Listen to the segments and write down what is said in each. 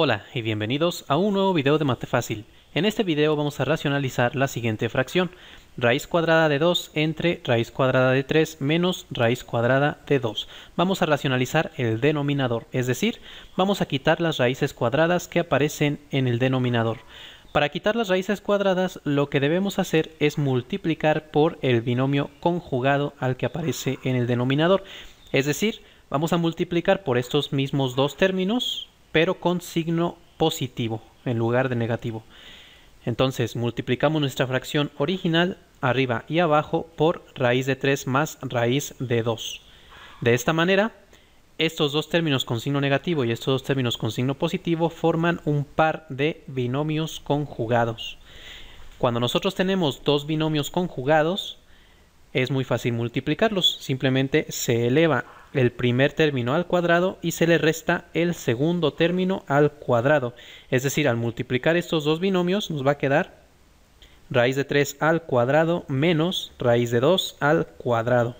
Hola y bienvenidos a un nuevo video de Mate Fácil. En este video vamos a racionalizar la siguiente fracción, raíz cuadrada de 2 entre raíz cuadrada de 3 menos raíz cuadrada de 2. Vamos a racionalizar el denominador, es decir, vamos a quitar las raíces cuadradas que aparecen en el denominador. Para quitar las raíces cuadradas lo que debemos hacer es multiplicar por el binomio conjugado al que aparece en el denominador, es decir, vamos a multiplicar por estos mismos dos términos, pero con signo positivo en lugar de negativo. Entonces multiplicamos nuestra fracción original arriba y abajo por raíz de 3 más raíz de 2. De esta manera, estos dos términos con signo negativo y estos dos términos con signo positivo forman un par de binomios conjugados. Cuando nosotros tenemos dos binomios conjugados, es muy fácil multiplicarlos. Simplemente se eleva el primer término al cuadrado y se le resta el segundo término al cuadrado. Es decir, al multiplicar estos dos binomios nos va a quedar raíz de 3 al cuadrado menos raíz de 2 al cuadrado.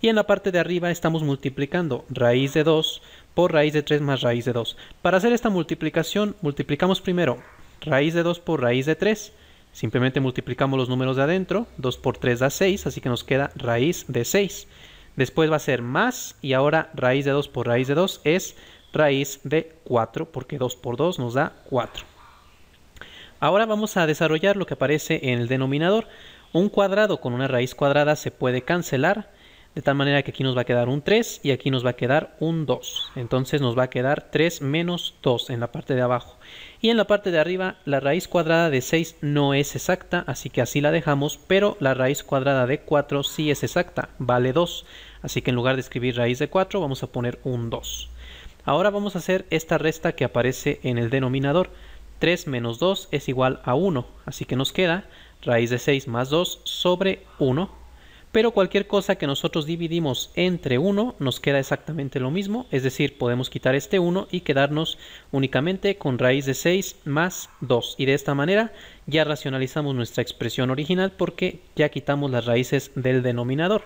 Y en la parte de arriba estamos multiplicando raíz de 2 por raíz de 3 más raíz de 2. Para hacer esta multiplicación, multiplicamos primero raíz de 2 por raíz de 3. Simplemente multiplicamos los números de adentro. 2 por 3 da 6, así que nos queda raíz de 6. Después va a ser más y ahora raíz de 2 por raíz de 2 es raíz de 4 porque 2 por 2 nos da 4. Ahora vamos a desarrollar lo que aparece en el denominador. Un cuadrado con una raíz cuadrada se puede cancelar de tal manera que aquí nos va a quedar un 3 y aquí nos va a quedar un 2. Entonces nos va a quedar 3 menos 2 en la parte de abajo. Y en la parte de arriba la raíz cuadrada de 6 no es exacta, así que así la dejamos, pero la raíz cuadrada de 4 sí es exacta, vale 2. Así que en lugar de escribir raíz de 4 vamos a poner un 2. Ahora vamos a hacer esta resta que aparece en el denominador. 3 menos 2 es igual a 1, así que nos queda raíz de 6 más 2 sobre 1 pero cualquier cosa que nosotros dividimos entre 1 nos queda exactamente lo mismo, es decir, podemos quitar este 1 y quedarnos únicamente con raíz de 6 más 2. Y de esta manera ya racionalizamos nuestra expresión original porque ya quitamos las raíces del denominador.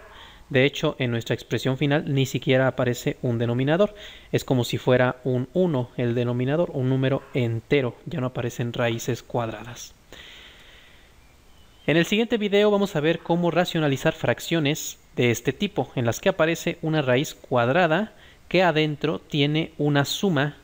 De hecho, en nuestra expresión final ni siquiera aparece un denominador. Es como si fuera un 1 el denominador, un número entero. Ya no aparecen raíces cuadradas. En el siguiente video vamos a ver cómo racionalizar fracciones de este tipo, en las que aparece una raíz cuadrada que adentro tiene una suma,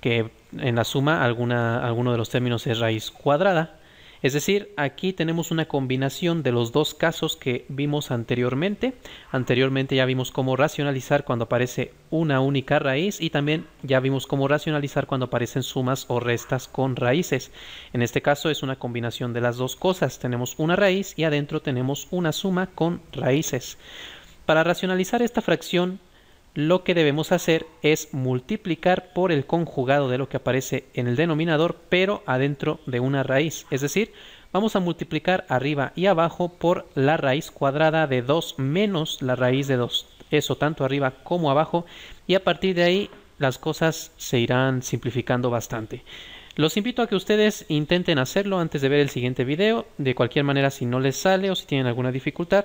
que en la suma alguno de los términos es raíz cuadrada, es decir, aquí tenemos una combinación de los dos casos que vimos anteriormente. Anteriormente ya vimos cómo racionalizar cuando aparece una única raíz y también ya vimos cómo racionalizar cuando aparecen sumas o restas con raíces. En este caso es una combinación de las dos cosas. Tenemos una raíz y adentro tenemos una suma con raíces. Para racionalizar esta fracción lo que debemos hacer es multiplicar por el conjugado de lo que aparece en el denominador, pero adentro de una raíz. Es decir, vamos a multiplicar arriba y abajo por la raíz cuadrada de 2 menos la raíz de 2. Eso tanto arriba como abajo. Y a partir de ahí las cosas se irán simplificando bastante. Los invito a que ustedes intenten hacerlo antes de ver el siguiente video. De cualquier manera, si no les sale o si tienen alguna dificultad,